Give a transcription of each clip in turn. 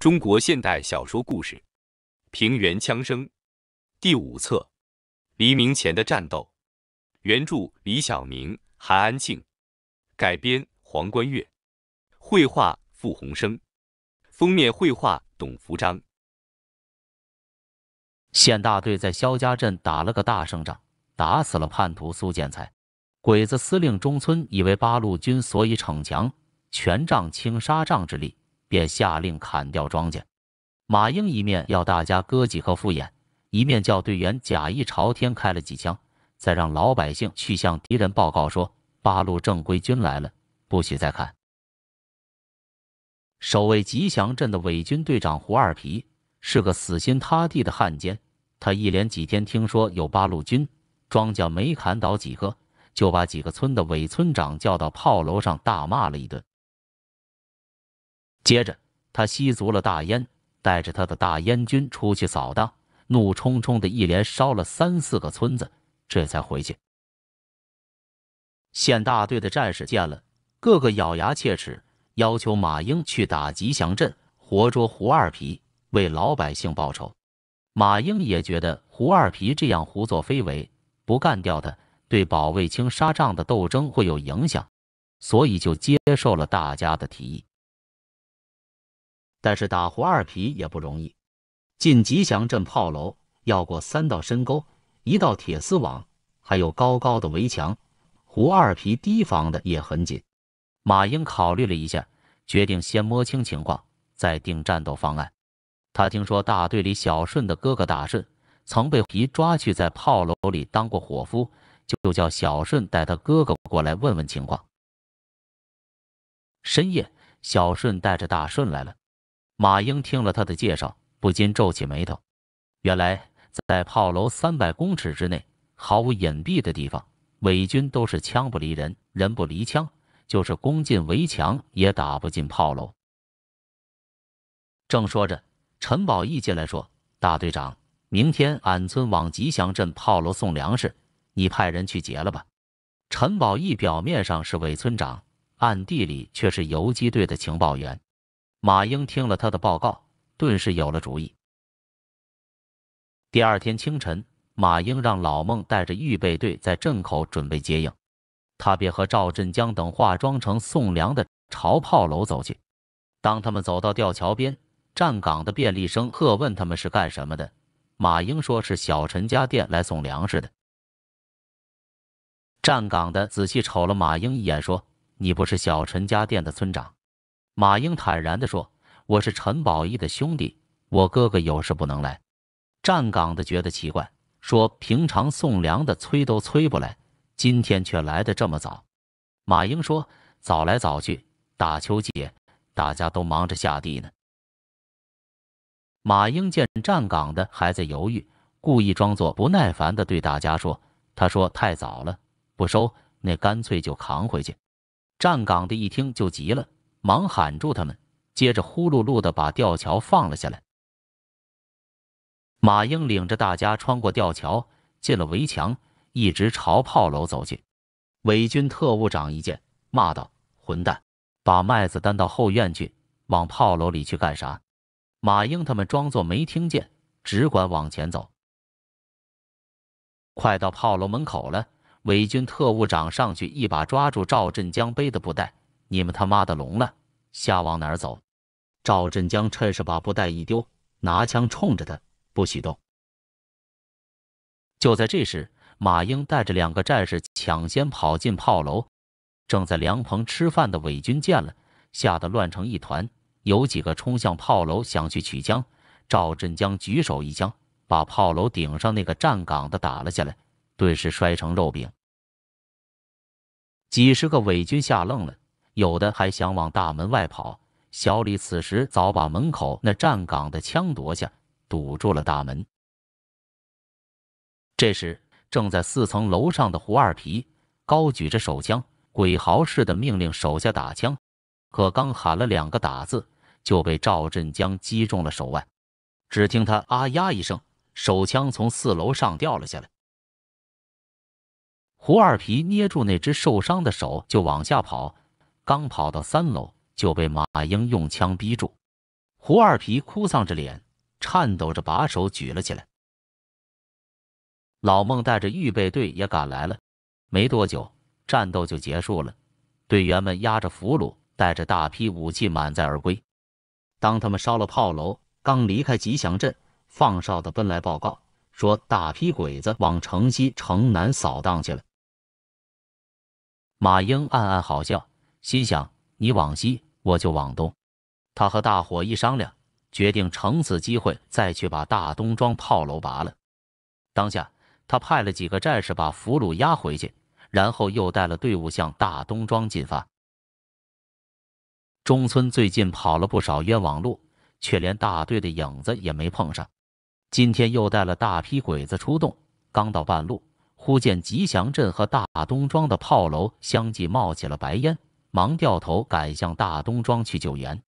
中国现代小说故事《平原枪声》第五册《黎明前的战斗》，原著李晓明、韩安庆，改编黄关月，绘画傅红生，封面绘画董福章。县大队在肖家镇打了个大胜仗，打死了叛徒苏建才。鬼子司令中村以为八路军所以逞强，全仗轻纱帐之力。便下令砍掉庄稼。马英一面要大家割几颗复眼，一面叫队员假意朝天开了几枪，再让老百姓去向敌人报告说八路正规军来了，不许再砍。守卫吉祥镇的伪军队长胡二皮是个死心塌地的汉奸。他一连几天听说有八路军，庄稼没砍倒几个，就把几个村的伪村长叫到炮楼上大骂了一顿。接着，他吸足了大烟，带着他的大烟军出去扫荡，怒冲冲的一连烧了三四个村子，这才回去。县大队的战士见了，个个咬牙切齿，要求马英去打吉祥镇，活捉胡二皮，为老百姓报仇。马英也觉得胡二皮这样胡作非为，不干掉他，对保卫青纱帐的斗争会有影响，所以就接受了大家的提议。但是打胡二皮也不容易，进吉祥镇炮楼要过三道深沟，一道铁丝网，还有高高的围墙，胡二皮提防的也很紧。马英考虑了一下，决定先摸清情况，再定战斗方案。他听说大队里小顺的哥哥大顺曾被皮抓去在炮楼里当过伙夫，就叫小顺带他哥哥过来问问情况。深夜，小顺带着大顺来了。马英听了他的介绍，不禁皱起眉头。原来，在炮楼三百公尺之内，毫无隐蔽的地方，伪军都是枪不离人，人不离枪，就是攻进围墙也打不进炮楼。正说着，陈宝义进来说：“大队长，明天俺村往吉祥镇炮楼送粮食，你派人去劫了吧。”陈宝义表面上是伪村长，暗地里却是游击队的情报员。马英听了他的报告，顿时有了主意。第二天清晨，马英让老孟带着预备队在镇口准备接应，他便和赵振江等化妆成送粮的朝炮楼走去。当他们走到吊桥边，站岗的便利生喝问他们是干什么的。马英说：“是小陈家店来送粮食的。”站岗的仔细瞅了马英一眼，说：“你不是小陈家店的村长？”马英坦然地说：“我是陈宝义的兄弟，我哥哥有事不能来。”站岗的觉得奇怪，说：“平常送粮的催都催不来，今天却来的这么早。”马英说：“早来早去，打秋节，大家都忙着下地呢。”马英见站岗的还在犹豫，故意装作不耐烦的对大家说：“他说太早了，不收，那干脆就扛回去。”站岗的一听就急了。忙喊住他们，接着呼噜噜的把吊桥放了下来。马英领着大家穿过吊桥，进了围墙，一直朝炮楼走去。伪军特务长一见，骂道：“混蛋，把麦子担到后院去，往炮楼里去干啥？”马英他们装作没听见，只管往前走。快到炮楼门口了，伪军特务长上去一把抓住赵振江背的布袋。你们他妈的聋了？瞎往哪儿走？赵振江趁势把布袋一丢，拿枪冲着他，不许动！就在这时，马英带着两个战士抢先跑进炮楼。正在凉棚吃饭的伪军见了，吓得乱成一团，有几个冲向炮楼想去取枪。赵振江举手一枪，把炮楼顶上那个站岗的打了下来，顿时摔成肉饼。几十个伪军吓愣了。有的还想往大门外跑，小李此时早把门口那站岗的枪夺下，堵住了大门。这时，正在四层楼上的胡二皮高举着手枪，鬼嚎似的命令手下打枪。可刚喊了两个“打”字，就被赵振江击中了手腕。只听他“啊呀”一声，手枪从四楼上掉了下来。胡二皮捏住那只受伤的手，就往下跑。刚跑到三楼，就被马英用枪逼住。胡二皮哭丧着脸，颤抖着把手举了起来。老孟带着预备队也赶来了。没多久，战斗就结束了。队员们押着俘虏，带着大批武器满载而归。当他们烧了炮楼，刚离开吉祥镇，放哨的奔来报告说，大批鬼子往城西、城南扫荡去了。马英暗暗好笑。心想你往西，我就往东。他和大伙一商量，决定乘此机会再去把大东庄炮楼拔了。当下，他派了几个战士把俘虏押回去，然后又带了队伍向大东庄进发。中村最近跑了不少冤枉路，却连大队的影子也没碰上。今天又带了大批鬼子出动，刚到半路，忽见吉祥镇和大东庄的炮楼相继冒起了白烟。忙掉头赶向大东庄去救援。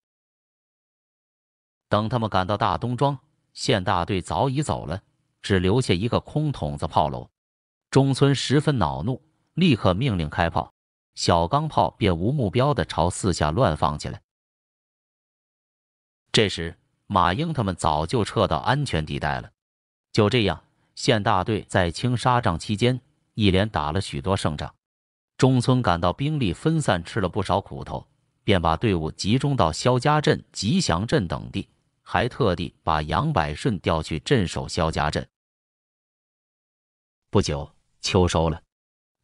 等他们赶到大东庄，县大队早已走了，只留下一个空筒子炮楼。中村十分恼怒，立刻命令开炮，小钢炮便无目标的朝四下乱放起来。这时，马英他们早就撤到安全地带了。就这样，县大队在青纱帐期间一连打了许多胜仗。中村感到兵力分散，吃了不少苦头，便把队伍集中到肖家镇、吉祥镇等地，还特地把杨百顺调去镇守肖家镇。不久，秋收了，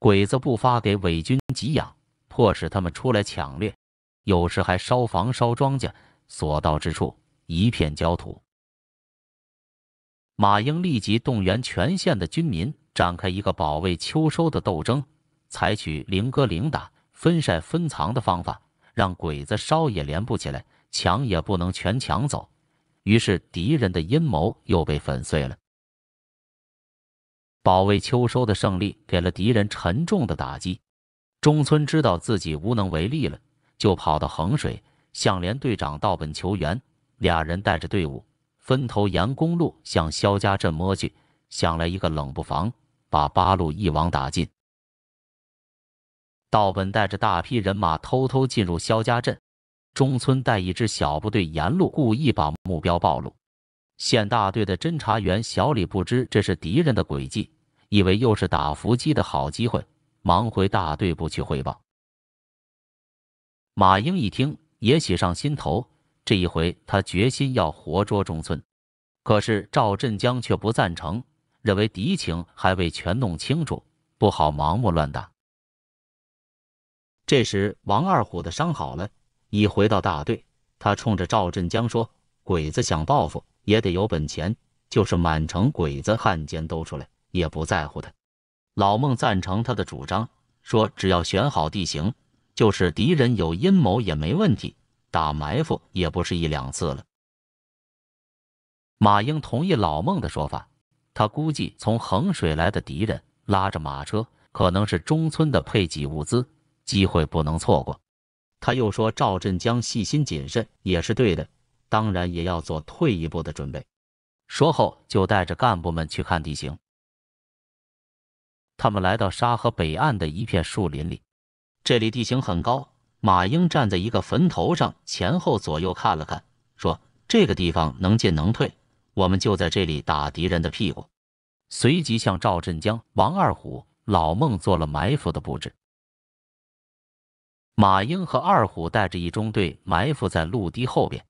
鬼子不发给伪军给养，迫使他们出来抢掠，有时还烧房烧庄稼，所到之处一片焦土。马英立即动员全县的军民，展开一个保卫秋收的斗争。采取零割零打、分晒分藏的方法，让鬼子烧也连不起来，抢也不能全抢走。于是敌人的阴谋又被粉碎了。保卫秋收的胜利给了敌人沉重的打击。中村知道自己无能为力了，就跑到衡水向连队长道本求援。俩人带着队伍分头沿公路向肖家镇摸去，想来一个冷不防，把八路一网打尽。道本带着大批人马偷偷进入肖家镇，中村带一支小部队沿路故意把目标暴露。县大队的侦查员小李不知这是敌人的诡计，以为又是打伏击的好机会，忙回大队部去汇报。马英一听也喜上心头，这一回他决心要活捉中村。可是赵振江却不赞成，认为敌情还未全弄清楚，不好盲目乱打。这时，王二虎的伤好了，一回到大队，他冲着赵振江说：“鬼子想报复也得有本钱，就是满城鬼子汉奸都出来，也不在乎他。”老孟赞成他的主张，说：“只要选好地形，就是敌人有阴谋也没问题，打埋伏也不是一两次了。”马英同意老孟的说法，他估计从衡水来的敌人拉着马车，可能是中村的配给物资。机会不能错过。他又说：“赵振江细心谨慎也是对的，当然也要做退一步的准备。”说后就带着干部们去看地形。他们来到沙河北岸的一片树林里，这里地形很高。马英站在一个坟头上，前后左右看了看，说：“这个地方能进能退，我们就在这里打敌人的屁股。”随即向赵振江、王二虎、老孟做了埋伏的布置。马英和二虎带着一中队埋伏在路堤后边。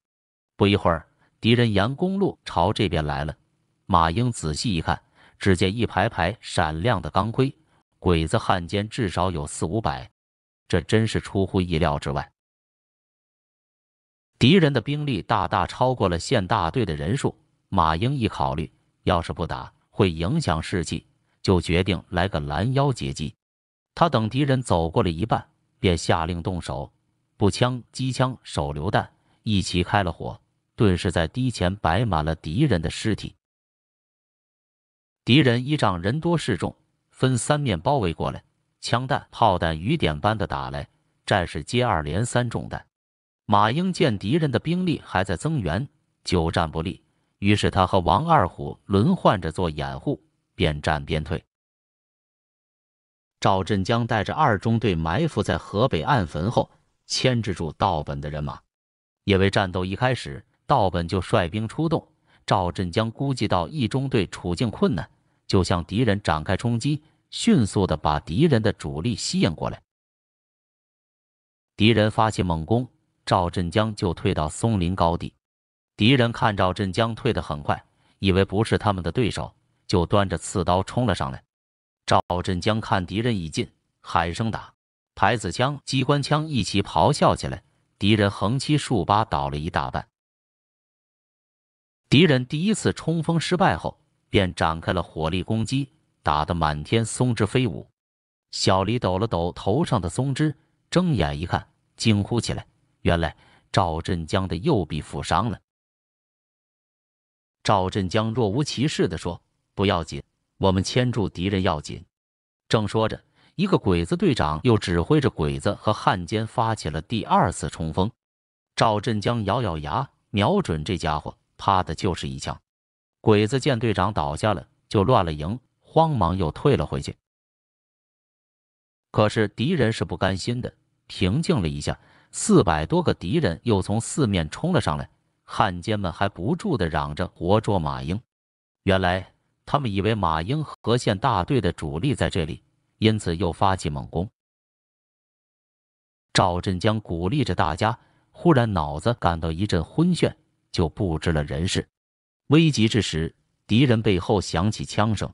不一会儿，敌人沿公路朝这边来了。马英仔细一看，只见一排排闪亮的钢盔，鬼子汉奸至少有四五百，这真是出乎意料之外。敌人的兵力大大超过了县大队的人数。马英一考虑，要是不打，会影响士气，就决定来个拦腰截击。他等敌人走过了一半。便下令动手，步枪、机枪、手榴弹一齐开了火，顿时在堤前摆满了敌人的尸体。敌人依仗人多势众，分三面包围过来，枪弹、炮弹雨点般的打来，战士接二连三中弹。马英见敌人的兵力还在增援，久战不利，于是他和王二虎轮换着做掩护，边战边退。赵振江带着二中队埋伏在河北暗坟后，牵制住道本的人马。因为战斗一开始，道本就率兵出动，赵振江估计到一中队处境困难，就向敌人展开冲击，迅速的把敌人的主力吸引过来。敌人发起猛攻，赵振江就退到松林高地。敌人看赵振江退得很快，以为不是他们的对手，就端着刺刀冲了上来。赵振江看敌人已近，喊声打，排子枪、机关枪一起咆哮起来，敌人横七竖八倒了一大半。敌人第一次冲锋失败后，便展开了火力攻击，打得满天松枝飞舞。小李抖了抖头上的松枝，睁眼一看，惊呼起来：“原来赵振江的右臂负伤了。”赵振江若无其事地说：“不要紧。”我们牵住敌人要紧。正说着，一个鬼子队长又指挥着鬼子和汉奸发起了第二次冲锋。赵振江咬咬牙，瞄准这家伙，啪的就是一枪。鬼子见队长倒下了，就乱了营，慌忙又退了回去。可是敌人是不甘心的，平静了一下，四百多个敌人又从四面冲了上来。汉奸们还不住的嚷着活捉马英。原来。他们以为马英河县大队的主力在这里，因此又发起猛攻。赵振江鼓励着大家，忽然脑子感到一阵昏眩，就不知了人事。危急之时，敌人背后响起枪声。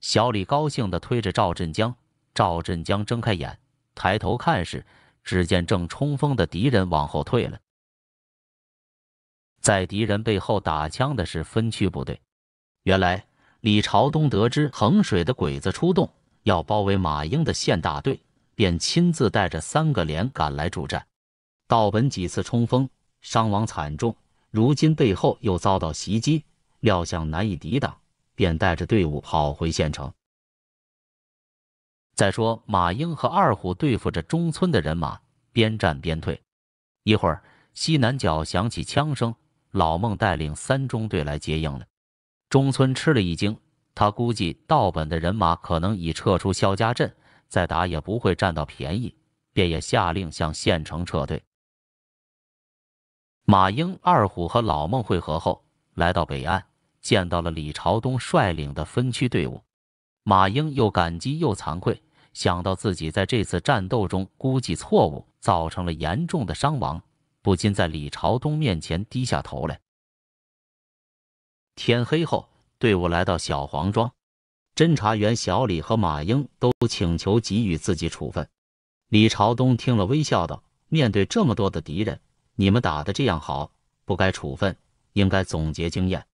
小李高兴地推着赵振江，赵振江睁开眼，抬头看时，只见正冲锋的敌人往后退了。在敌人背后打枪的是分区部队，原来。李朝东得知衡水的鬼子出动，要包围马英的县大队，便亲自带着三个连赶来助战。道本几次冲锋，伤亡惨重，如今背后又遭到袭击，料想难以抵挡，便带着队伍跑回县城。再说马英和二虎对付着中村的人马，边战边退。一会儿，西南角响起枪声，老孟带领三中队来接应了。中村吃了一惊，他估计道本的人马可能已撤出肖家镇，再打也不会占到便宜，便也下令向县城撤退。马英、二虎和老孟会合后，来到北岸，见到了李朝东率领的分区队伍。马英又感激又惭愧，想到自己在这次战斗中估计错误，造成了严重的伤亡，不禁在李朝东面前低下头来。天黑后，队伍来到小黄庄。侦查员小李和马英都请求给予自己处分。李朝东听了，微笑道：“面对这么多的敌人，你们打的这样好，不该处分，应该总结经验。”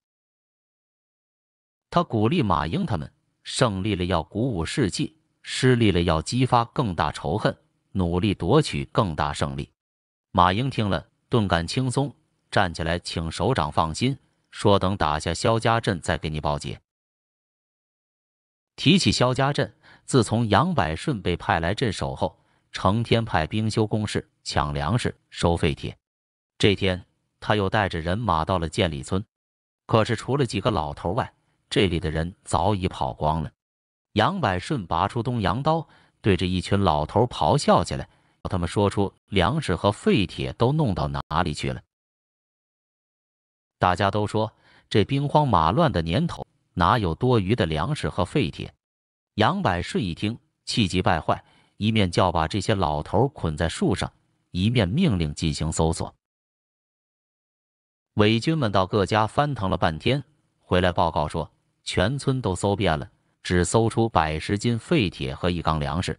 他鼓励马英他们：“胜利了要鼓舞士气，失利了要激发更大仇恨，努力夺取更大胜利。”马英听了，顿感轻松，站起来请首长放心。说等打下萧家镇再给你报捷。提起萧家镇，自从杨百顺被派来镇守后，成天派兵修工事、抢粮食、收废铁。这天，他又带着人马到了建里村，可是除了几个老头外，这里的人早已跑光了。杨百顺拔出东洋刀，对着一群老头咆哮起来，他们说出粮食和废铁都弄到哪里去了。大家都说，这兵荒马乱的年头，哪有多余的粮食和废铁？杨百顺一听，气急败坏，一面叫把这些老头捆在树上，一面命令进行搜索。伪军们到各家翻腾了半天，回来报告说，全村都搜遍了，只搜出百十斤废铁和一缸粮食。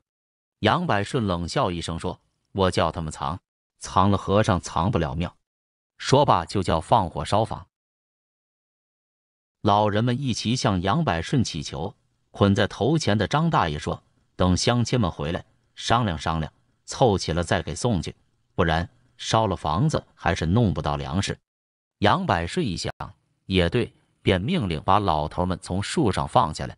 杨百顺冷笑一声说：“我叫他们藏，藏了和尚藏不了庙。”说罢，就叫放火烧房。老人们一齐向杨百顺祈求。捆在头前的张大爷说：“等乡亲们回来，商量商量，凑齐了再给送去，不然烧了房子还是弄不到粮食。”杨百顺一想，也对，便命令把老头们从树上放下来。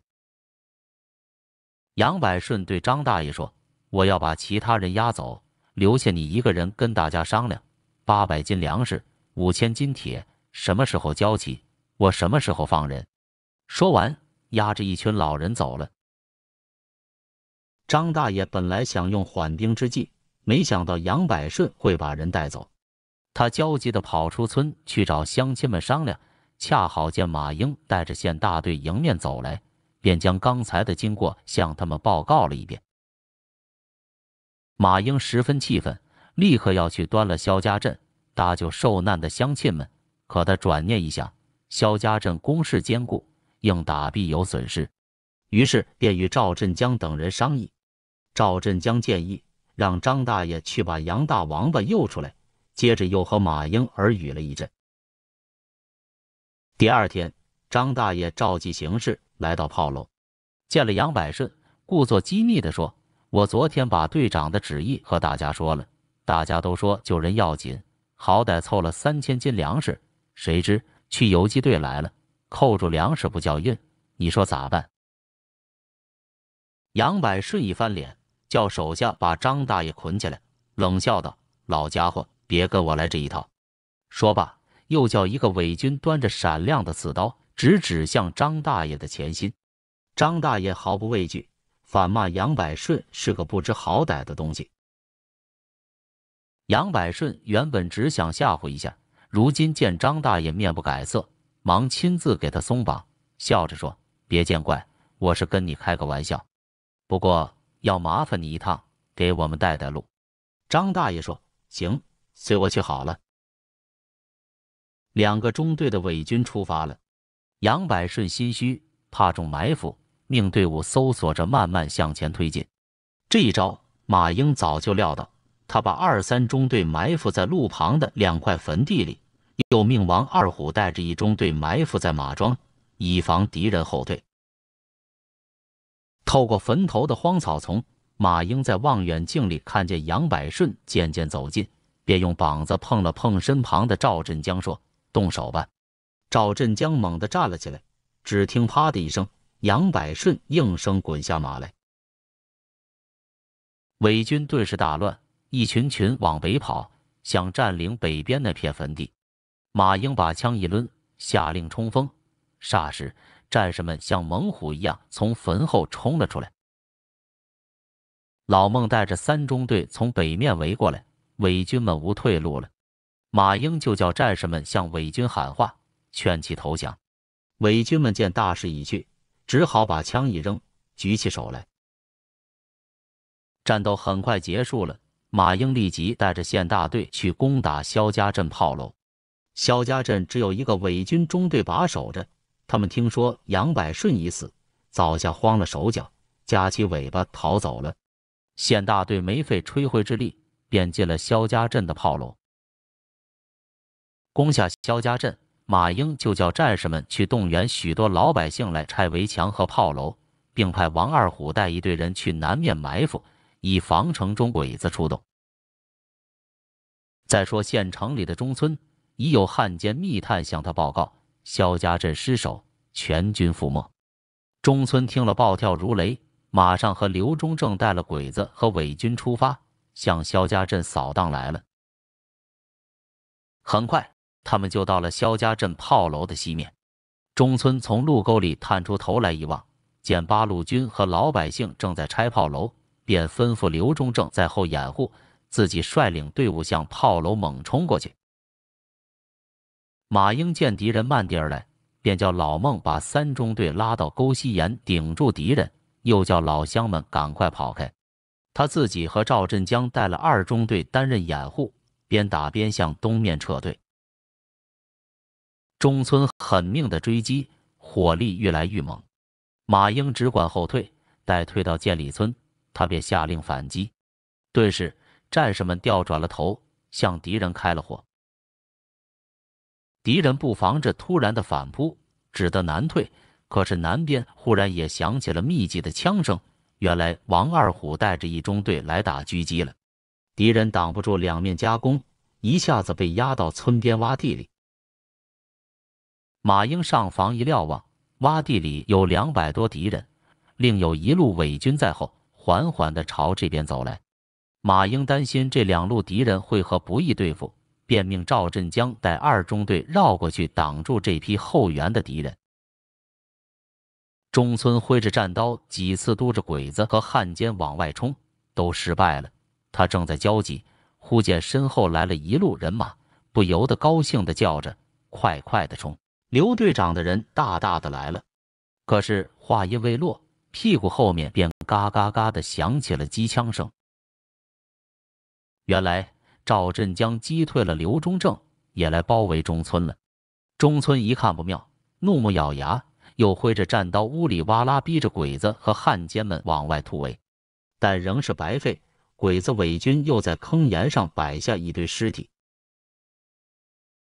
杨百顺对张大爷说：“我要把其他人押走，留下你一个人跟大家商量八百斤粮食。”五千金铁什么时候交齐，我什么时候放人。说完，押着一群老人走了。张大爷本来想用缓兵之计，没想到杨百顺会把人带走。他焦急地跑出村去找乡亲们商量，恰好见马英带着县大队迎面走来，便将刚才的经过向他们报告了一遍。马英十分气愤，立刻要去端了肖家镇。搭救受难的乡亲们，可他转念一想，肖家镇攻事坚固，硬打必有损失，于是便与赵振江等人商议。赵振江建议让张大爷去把杨大王八诱出来，接着又和马英耳语了一阵。第二天，张大爷召集形事，来到炮楼，见了杨百顺，故作机密地说：“我昨天把队长的旨意和大家说了，大家都说救人要紧。”好歹凑了三千斤粮食，谁知去游击队来了，扣住粮食不叫运，你说咋办？杨百顺一翻脸，叫手下把张大爷捆起来，冷笑道：“老家伙，别跟我来这一套。”说罢，又叫一个伪军端着闪亮的刺刀，直指向张大爷的前心。张大爷毫不畏惧，反骂杨百顺是个不知好歹的东西。杨百顺原本只想吓唬一下，如今见张大爷面不改色，忙亲自给他松绑，笑着说：“别见怪，我是跟你开个玩笑。不过要麻烦你一趟，给我们带带路。”张大爷说：“行，随我去好了。”两个中队的伪军出发了。杨百顺心虚，怕中埋伏，命队伍搜索着，慢慢向前推进。这一招，马英早就料到。他把二三中队埋伏在路旁的两块坟地里，又命王二虎带着一中队埋伏在马庄，以防敌人后退。透过坟头的荒草丛，马英在望远镜里看见杨百顺渐渐走近，便用膀子碰了碰身旁的赵振江，说：“动手吧！”赵振江猛地站了起来，只听“啪”的一声，杨百顺应声滚下马来，伪军顿时大乱。一群群往北跑，想占领北边那片坟地。马英把枪一抡，下令冲锋。霎时，战士们像猛虎一样从坟后冲了出来。老孟带着三中队从北面围过来，伪军们无退路了。马英就叫战士们向伪军喊话，劝其投降。伪军们见大势已去，只好把枪一扔，举起手来。战斗很快结束了。马英立即带着县大队去攻打肖家镇炮楼。肖家镇只有一个伪军中队把守着，他们听说杨百顺已死，早下慌了手脚，夹起尾巴逃走了。县大队没费吹灰之力，便进了肖家镇的炮楼，攻下肖家镇。马英就叫战士们去动员许多老百姓来拆围墙和炮楼，并派王二虎带一队人去南面埋伏。以防城中鬼子出动。再说县城里的中村，已有汉奸密探向他报告，肖家镇失守，全军覆没。中村听了，暴跳如雷，马上和刘忠正带了鬼子和伪军出发，向肖家镇扫荡来了。很快，他们就到了肖家镇炮楼的西面。中村从路沟里探出头来一望，见八路军和老百姓正在拆炮楼。便吩咐刘忠正在后掩护，自己率领队伍向炮楼猛冲过去。马英见敌人慢点儿来，便叫老孟把三中队拉到沟西沿顶住敌人，又叫老乡们赶快跑开。他自己和赵振江带了二中队担任掩护，边打边向东面撤退。中村狠命的追击，火力愈来愈猛。马英只管后退，待退到建里村。他便下令反击，顿时，战士们调转了头，向敌人开了火。敌人不防这突然的反扑，只得南退。可是南边忽然也响起了密集的枪声，原来王二虎带着一中队来打狙击了。敌人挡不住两面夹攻，一下子被压到村边洼地里。马英上房一瞭望，洼地里有两百多敌人，另有一路伪军在后。缓缓地朝这边走来，马英担心这两路敌人会和不易对付，便命赵振江带二中队绕过去挡住这批后援的敌人。中村挥着战刀，几次督着鬼子和汉奸往外冲，都失败了。他正在焦急，忽见身后来了一路人马，不由得高兴地叫着：“快快的冲！刘队长的人大大的来了！”可是话音未落。屁股后面便嘎嘎嘎的响起了机枪声。原来赵振江击退了刘忠正，也来包围中村了。中村一看不妙，怒目咬牙，又挥着战刀，呜里哇啦逼着鬼子和汉奸们往外突围，但仍是白费。鬼子伪军又在坑沿上摆下一堆尸体。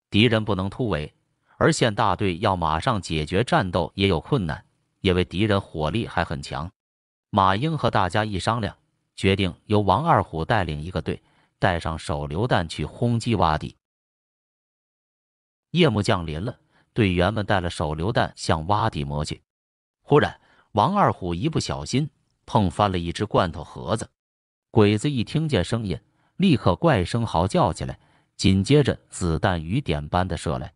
敌人不能突围，而县大队要马上解决战斗也有困难。因为敌人火力还很强，马英和大家一商量，决定由王二虎带领一个队，带上手榴弹去轰击洼地。夜幕降临了，队员们带了手榴弹向洼地摸去。忽然，王二虎一不小心碰翻了一只罐头盒子，鬼子一听见声音，立刻怪声嚎叫起来，紧接着子弹雨点般的射来。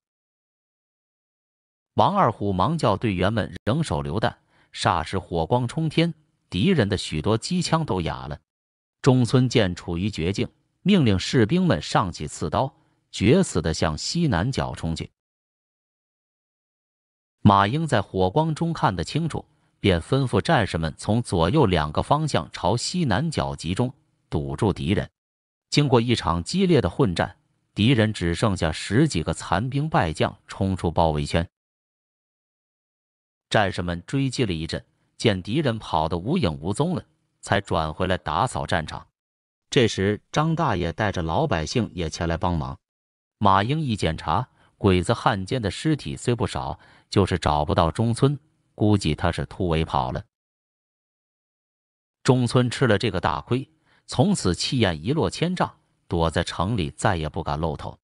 王二虎忙叫队员们扔手榴弹，霎时火光冲天，敌人的许多机枪都哑了。中村见处于绝境，命令士兵们上起刺刀，决死的向西南角冲去。马英在火光中看得清楚，便吩咐战士们从左右两个方向朝西南角集中，堵住敌人。经过一场激烈的混战，敌人只剩下十几个残兵败将冲出包围圈。战士们追击了一阵，见敌人跑得无影无踪了，才转回来打扫战场。这时，张大爷带着老百姓也前来帮忙。马英一检查，鬼子汉奸的尸体虽不少，就是找不到中村，估计他是突围跑了。中村吃了这个大亏，从此气焰一落千丈，躲在城里再也不敢露头。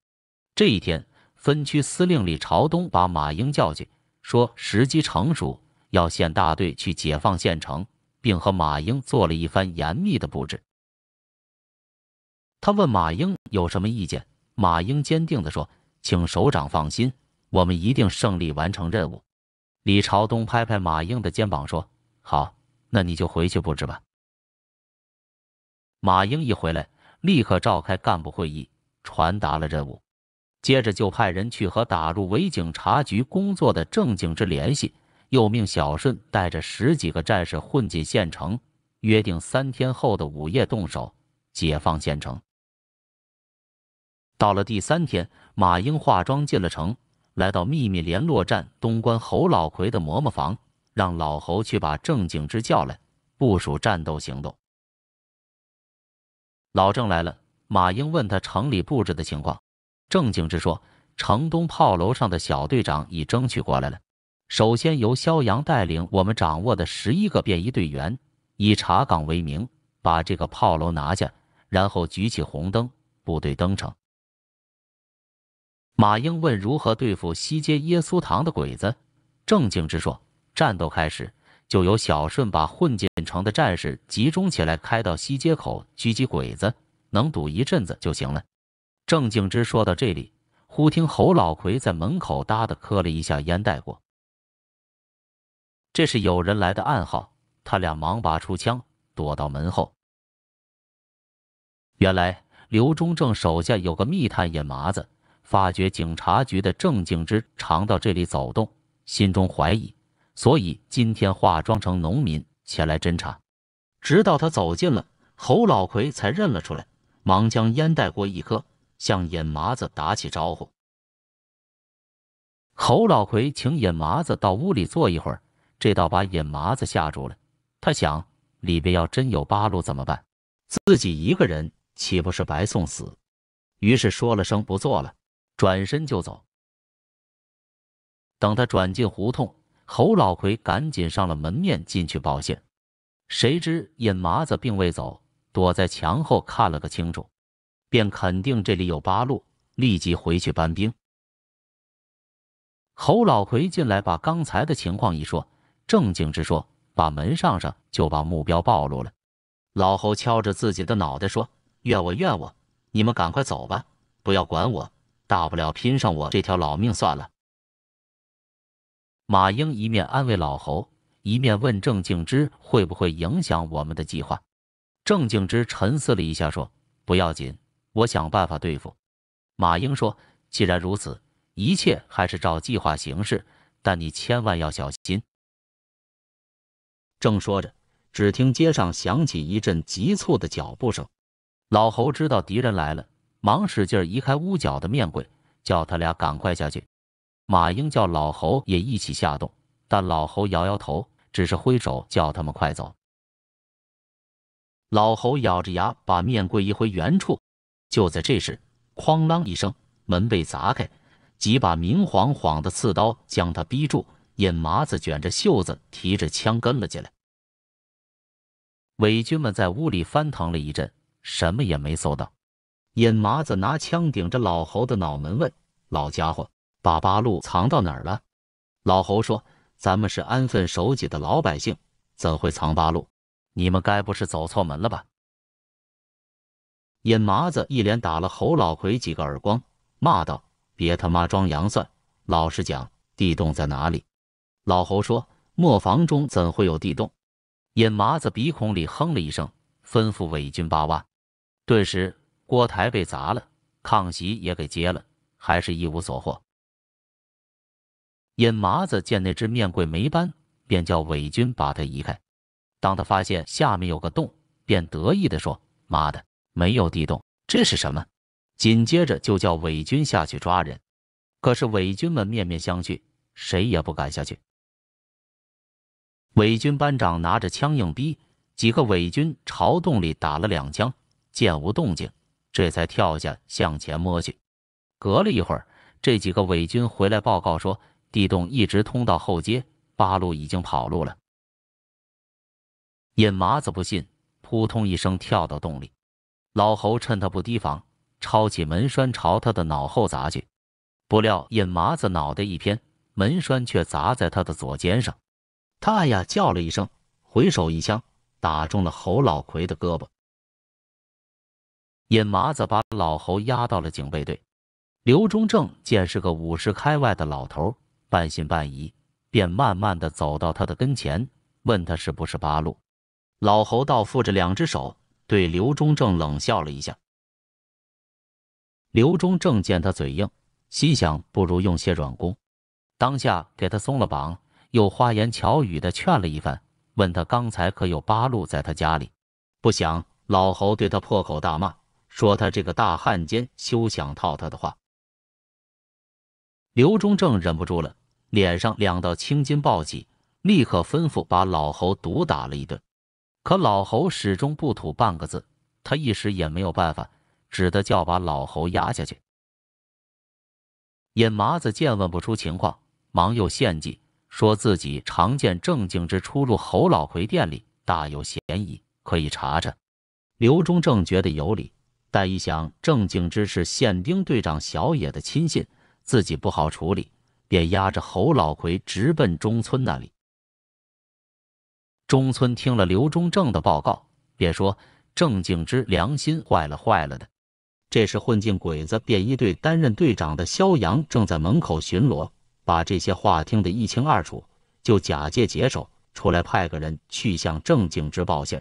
这一天，分区司令李朝东把马英叫去。说时机成熟，要县大队去解放县城，并和马英做了一番严密的布置。他问马英有什么意见，马英坚定地说：“请首长放心，我们一定胜利完成任务。”李朝东拍拍马英的肩膀说：“好，那你就回去布置吧。”马英一回来，立刻召开干部会议，传达了任务。接着就派人去和打入伪警察局工作的郑景之联系，又命小顺带着十几个战士混进县城，约定三天后的午夜动手解放县城。到了第三天，马英化妆进了城，来到秘密联络站东关侯老奎的嬷嬷房，让老侯去把郑景之叫来，部署战斗行动。老郑来了，马英问他城里布置的情况。正经之说，城东炮楼上的小队长已争取过来了。首先由肖阳带领我们掌握的十一个便衣队员，以查岗为名，把这个炮楼拿下，然后举起红灯，部队登城。马英问如何对付西街耶稣堂的鬼子。正经之说，战斗开始就由小顺把混进城的战士集中起来，开到西街口狙击鬼子，能堵一阵子就行了。郑敬之说到这里，忽听侯老奎在门口搭的磕了一下烟袋锅，这是有人来的暗号。他俩忙拔出枪，躲到门后。原来刘忠正手下有个密探野麻子，发觉警察局的郑敬之常到这里走动，心中怀疑，所以今天化妆成农民前来侦查。直到他走近了，侯老奎才认了出来，忙将烟袋锅一磕。向尹麻子打起招呼，侯老奎请尹麻子到屋里坐一会儿，这倒把尹麻子吓住了。他想，里边要真有八路怎么办？自己一个人岂不是白送死？于是说了声不坐了，转身就走。等他转进胡同，侯老奎赶紧上了门面进去报信。谁知尹麻子并未走，躲在墙后看了个清楚。便肯定这里有八路，立即回去搬兵。侯老奎进来把刚才的情况一说，郑敬之说：“把门上上，就把目标暴露了。”老侯敲着自己的脑袋说：“怨我怨我，你们赶快走吧，不要管我，大不了拼上我这条老命算了。”马英一面安慰老侯，一面问郑敬之：“会不会影响我们的计划？”郑敬之沉思了一下说：“不要紧。”我想办法对付，马英说：“既然如此，一切还是照计划行事。但你千万要小心。”正说着，只听街上响起一阵急促的脚步声。老侯知道敌人来了，忙使劲移开屋角的面柜，叫他俩赶快下去。马英叫老侯也一起下洞，但老侯摇摇头，只是挥手叫他们快走。老侯咬着牙把面柜移回原处。就在这时，哐啷一声，门被砸开，几把明晃晃的刺刀将他逼住。尹麻子卷着袖子，提着枪跟了进来。伪军们在屋里翻腾了一阵，什么也没搜到。尹麻子拿枪顶着老侯的脑门问：“老家伙，把八路藏到哪儿了？”老侯说：“咱们是安分守己的老百姓，怎会藏八路？你们该不是走错门了吧？”尹麻子一连打了侯老奎几个耳光，骂道：“别他妈装洋蒜，老实讲，地洞在哪里？”老侯说：“磨坊中怎会有地洞？”尹麻子鼻孔里哼了一声，吩咐伪军扒挖。顿时，锅台被砸了，炕席也给揭了，还是一无所获。尹麻子见那只面柜没搬，便叫伪军把它移开。当他发现下面有个洞，便得意地说：“妈的！”没有地洞，这是什么？紧接着就叫伪军下去抓人，可是伪军们面面相觑，谁也不敢下去。伪军班长拿着枪硬逼几个伪军朝洞里打了两枪，见无动静，这才跳下向前摸去。隔了一会儿，这几个伪军回来报告说，地洞一直通到后街，八路已经跑路了。尹麻子不信，扑通一声跳到洞里。老侯趁他不提防，抄起门栓朝他的脑后砸去。不料尹麻子脑袋一偏，门栓却砸在他的左肩上。他呀叫了一声，回手一枪打中了侯老奎的胳膊。尹麻子把老侯押到了警备队。刘忠正见是个五十开外的老头，半信半疑，便慢慢的走到他的跟前，问他是不是八路。老侯倒扶着两只手。对刘忠正冷笑了一下。刘忠正见他嘴硬，心想不如用些软功，当下给他松了绑，又花言巧语的劝了一番，问他刚才可有八路在他家里。不想老侯对他破口大骂，说他这个大汉奸休想套他的话。刘忠正忍不住了，脸上两道青筋暴起，立刻吩咐把老侯毒打了一顿。可老侯始终不吐半个字，他一时也没有办法，只得叫把老侯压下去。尹麻子见问不出情况，忙又献计，说自己常见郑敬之出入侯老奎店里，大有嫌疑，可以查查。刘忠正觉得有理，但一想郑敬之是宪兵队长小野的亲信，自己不好处理，便押着侯老奎直奔中村那里。中村听了刘忠正的报告，便说：“郑敬之良心坏了，坏了的。”这时，混进鬼子便衣队担任队长的肖阳正在门口巡逻，把这些话听得一清二楚，就假借解手出来，派个人去向郑敬之报信。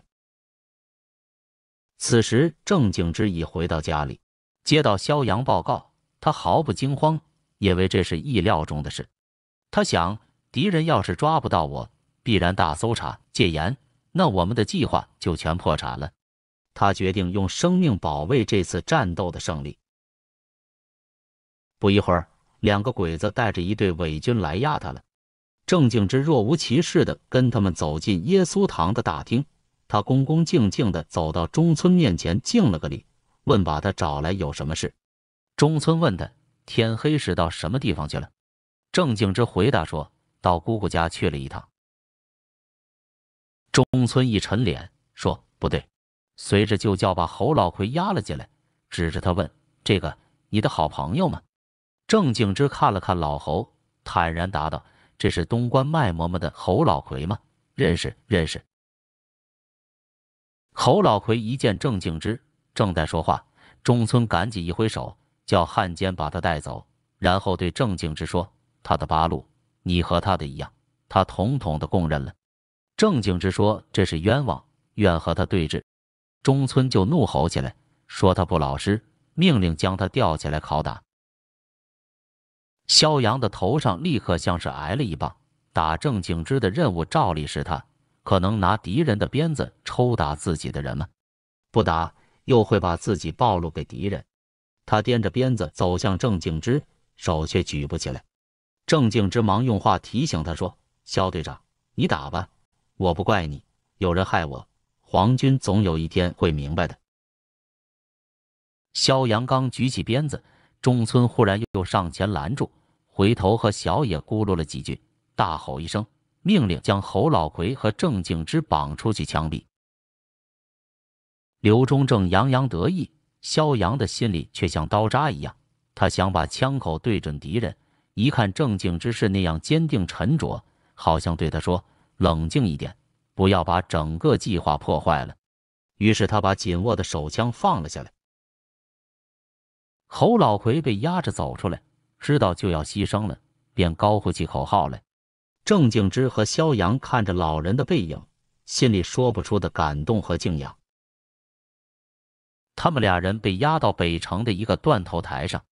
此时，郑敬之已回到家里，接到肖阳报告，他毫不惊慌，因为这是意料中的事。他想：敌人要是抓不到我，必然大搜查、戒严，那我们的计划就全破产了。他决定用生命保卫这次战斗的胜利。不一会儿，两个鬼子带着一队伪军来压他了。郑敬之若无其事地跟他们走进耶稣堂的大厅。他恭恭敬敬地走到中村面前，敬了个礼，问：“把他找来有什么事？”中村问他：“天黑时到什么地方去了？”郑敬之回答说：“到姑姑家去了一趟。”中村一沉脸说：“不对。”随着就叫把侯老奎押了进来，指着他问：“这个你的好朋友吗？”郑敬之看了看老侯，坦然答道：“这是东关卖馍馍的侯老奎吗？认识，认识。”侯老奎一见郑敬之正在说话，中村赶紧一挥手，叫汉奸把他带走，然后对郑敬之说：“他的八路，你和他的一样，他统统的供认了。”正经之说，这是冤枉，愿和他对质。中村就怒吼起来，说他不老实，命令将他吊起来拷打。肖阳的头上立刻像是挨了一棒。打正经之的任务照例是他，可能拿敌人的鞭子抽打自己的人吗？不打又会把自己暴露给敌人。他掂着鞭子走向正经之，手却举不起来。正经之忙用话提醒他说：“肖队长，你打吧。”我不怪你，有人害我，皇军总有一天会明白的。肖阳刚举起鞭子，中村忽然又又上前拦住，回头和小野咕噜了几句，大吼一声，命令将侯老奎和郑敬之绑出去枪毙。刘忠正洋洋得意，肖阳的心里却像刀扎一样。他想把枪口对准敌人，一看郑敬之是那样坚定沉着，好像对他说。冷静一点，不要把整个计划破坏了。于是他把紧握的手枪放了下来。侯老奎被押着走出来，知道就要牺牲了，便高呼起口号来。郑敬之和肖阳看着老人的背影，心里说不出的感动和敬仰。他们俩人被押到北城的一个断头台上。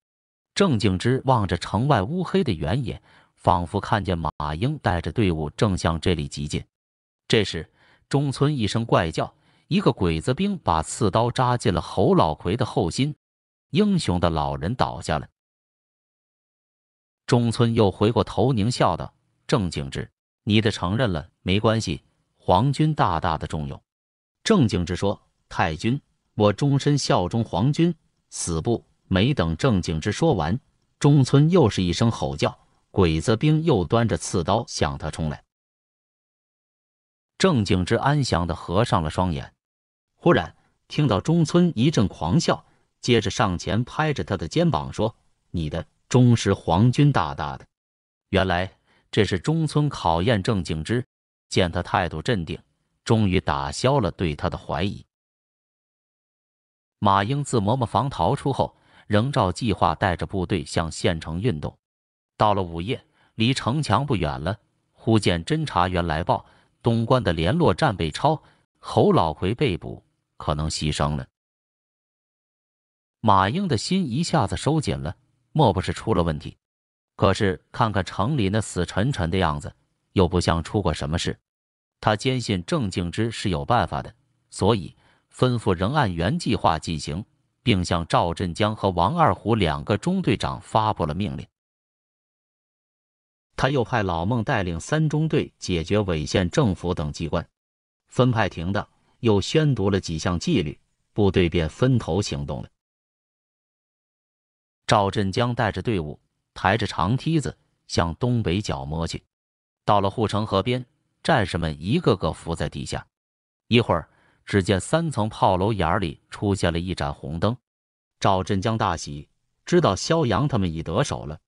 郑敬之望着城外乌黑的原野。仿佛看见马英带着队伍正向这里急进。这时，中村一声怪叫，一个鬼子兵把刺刀扎进了侯老奎的后心，英雄的老人倒下了。中村又回过头狞笑道：“郑景之，你的承认了，没关系，皇军大大的重用。”郑景之说：“太君，我终身效忠皇军，死不。”没等郑景之说完，中村又是一声吼叫。鬼子兵又端着刺刀向他冲来，郑敬之安详地合上了双眼。忽然听到中村一阵狂笑，接着上前拍着他的肩膀说：“你的忠实皇军大大的！”原来这是中村考验郑敬之。见他态度镇定，终于打消了对他的怀疑。马英自磨磨房逃出后，仍照计划带着部队向县城运动。到了午夜，离城墙不远了。忽见侦查员来报：东关的联络站被抄，侯老奎被捕，可能牺牲了。马英的心一下子收紧了，莫不是出了问题？可是看看城里那死沉沉的样子，又不像出过什么事。他坚信郑敬之是有办法的，所以吩咐仍按原计划进行，并向赵振江和王二虎两个中队长发布了命令。他又派老孟带领三中队解决伪县政府等机关，分派停当，又宣读了几项纪律，部队便分头行动了。赵振江带着队伍，抬着长梯子向东北角摸去，到了护城河边，战士们一个个伏在地下，一会儿，只见三层炮楼眼里出现了一盏红灯，赵振江大喜，知道肖阳他们已得手了。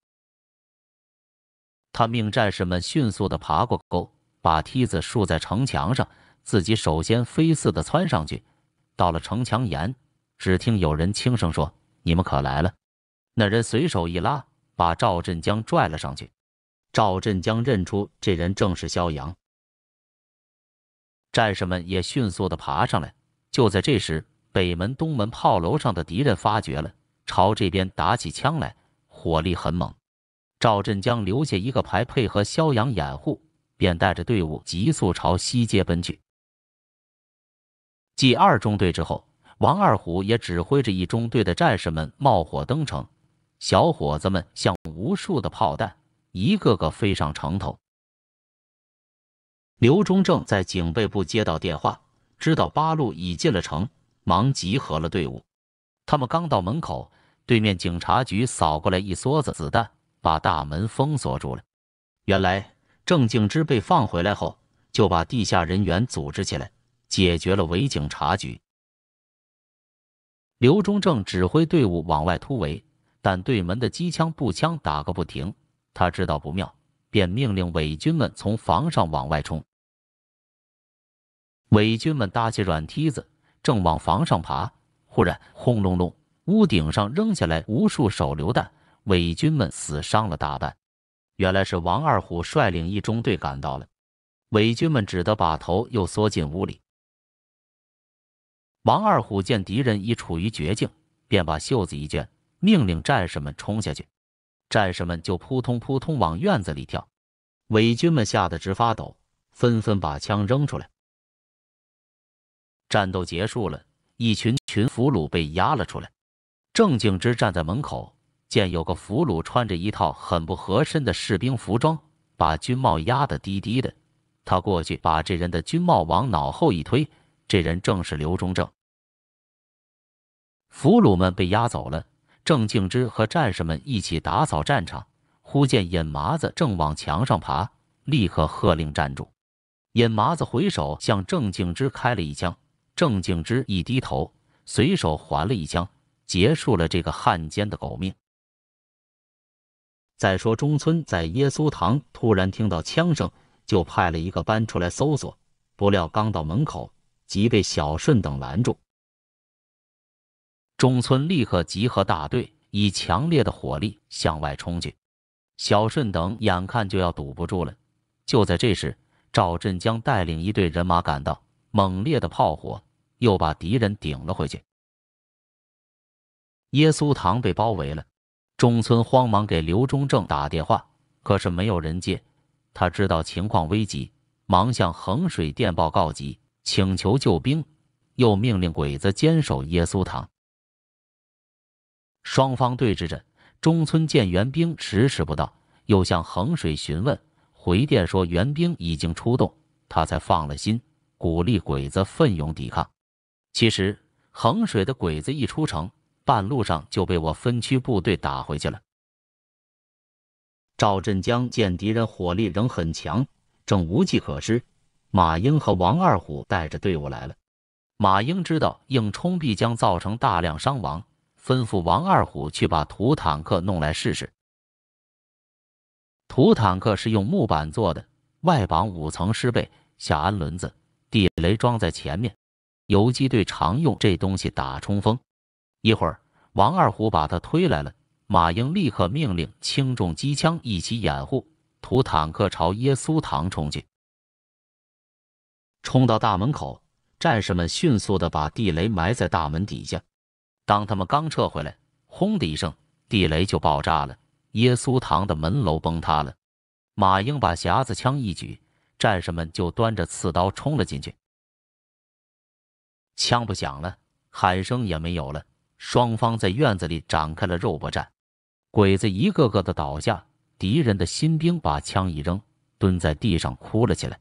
他命战士们迅速地爬过沟，把梯子竖在城墙上，自己首先飞似的窜上去。到了城墙沿，只听有人轻声说：“你们可来了。”那人随手一拉，把赵振江拽了上去。赵振江认出这人正是萧阳。战士们也迅速地爬上来。就在这时，北门、东门炮楼上的敌人发觉了，朝这边打起枪来，火力很猛。赵振江留下一个排配合肖阳掩护，便带着队伍急速朝西街奔去。继二中队之后，王二虎也指挥着一中队的战士们冒火登城。小伙子们像无数的炮弹，一个个飞上城头。刘忠正在警备部接到电话，知道八路已进了城，忙集合了队伍。他们刚到门口，对面警察局扫过来一梭子子弹。把大门封锁住了。原来郑敬之被放回来后，就把地下人员组织起来，解决了伪警察局。刘忠正指挥队伍往外突围，但对门的机枪、步枪打个不停。他知道不妙，便命令伪军们从房上往外冲。伪军们搭起软梯子，正往房上爬，忽然轰隆隆，屋顶上扔下来无数手榴弹。伪军们死伤了大半，原来是王二虎率领一中队赶到了，伪军们只得把头又缩进屋里。王二虎见敌人已处于绝境，便把袖子一卷，命令战士们冲下去。战士们就扑通扑通往院子里跳，伪军们吓得直发抖，纷纷把枪扔出来。战斗结束了，一群群俘虏被押了出来。郑敬之站在门口。见有个俘虏穿着一套很不合身的士兵服装，把军帽压得低低的，他过去把这人的军帽往脑后一推，这人正是刘忠正。俘虏们被押走了，郑敬之和战士们一起打扫战场，忽见尹麻子正往墙上爬，立刻喝令站住。尹麻子回手向郑敬之开了一枪，郑敬之一低头，随手还了一枪，结束了这个汉奸的狗命。再说，中村在耶稣堂突然听到枪声，就派了一个班出来搜索。不料刚到门口，即被小顺等拦住。中村立刻集合大队，以强烈的火力向外冲去。小顺等眼看就要堵不住了，就在这时，赵振江带领一队人马赶到，猛烈的炮火又把敌人顶了回去。耶稣堂被包围了。中村慌忙给刘忠正打电话，可是没有人接。他知道情况危急，忙向衡水电报告急，请求救兵，又命令鬼子坚守耶稣堂。双方对峙着，中村见援兵迟迟不到，又向衡水询问，回电说援兵已经出动，他才放了心，鼓励鬼子奋勇抵抗。其实，衡水的鬼子一出城。半路上就被我分区部队打回去了。赵振江见敌人火力仍很强，正无计可施。马英和王二虎带着队伍来了。马英知道硬冲必将造成大量伤亡，吩咐王二虎去把土坦克弄来试试。土坦克是用木板做的，外绑五层尸背，下安轮子，地雷装在前面。游击队常用这东西打冲锋。一会儿，王二虎把他推来了。马英立刻命令轻重机枪一起掩护，图坦克朝耶稣堂冲去。冲到大门口，战士们迅速地把地雷埋在大门底下。当他们刚撤回来，轰的一声，地雷就爆炸了，耶稣堂的门楼崩塌了。马英把匣子枪一举，战士们就端着刺刀冲了进去。枪不响了，喊声也没有了。双方在院子里展开了肉搏战，鬼子一个个的倒下，敌人的新兵把枪一扔，蹲在地上哭了起来。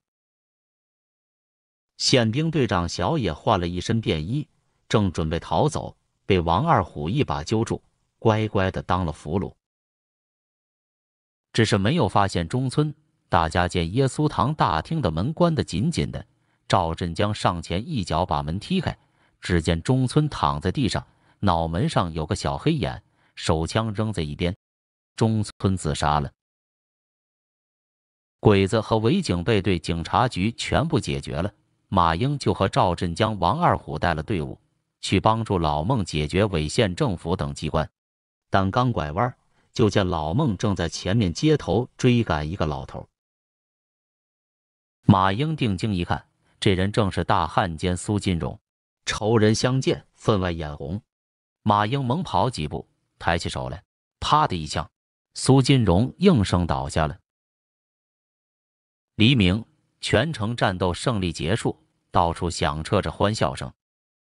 宪兵队长小野换了一身便衣，正准备逃走，被王二虎一把揪住，乖乖的当了俘虏。只是没有发现中村。大家见耶稣堂大厅的门关得紧紧的，赵振江上前一脚把门踢开，只见中村躺在地上。脑门上有个小黑眼，手枪扔在一边，中村自杀了。鬼子和伪警备队、警察局全部解决了，马英就和赵振江、王二虎带了队伍去帮助老孟解决伪县政府等机关。但刚拐弯，就见老孟正在前面街头追赶一个老头。马英定睛一看，这人正是大汉奸苏金荣，仇人相见，分外眼红。马英猛跑几步，抬起手来，啪的一枪，苏金荣应声倒下了。黎明，全城战斗胜利结束，到处响彻着欢笑声。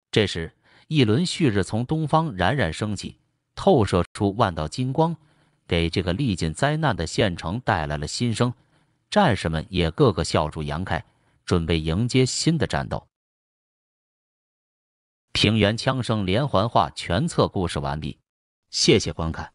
这时，一轮旭日从东方冉冉升起，透射出万道金光，给这个历尽灾难的县城带来了新生。战士们也个个笑逐颜开，准备迎接新的战斗。平原枪声连环画全册故事完毕，谢谢观看。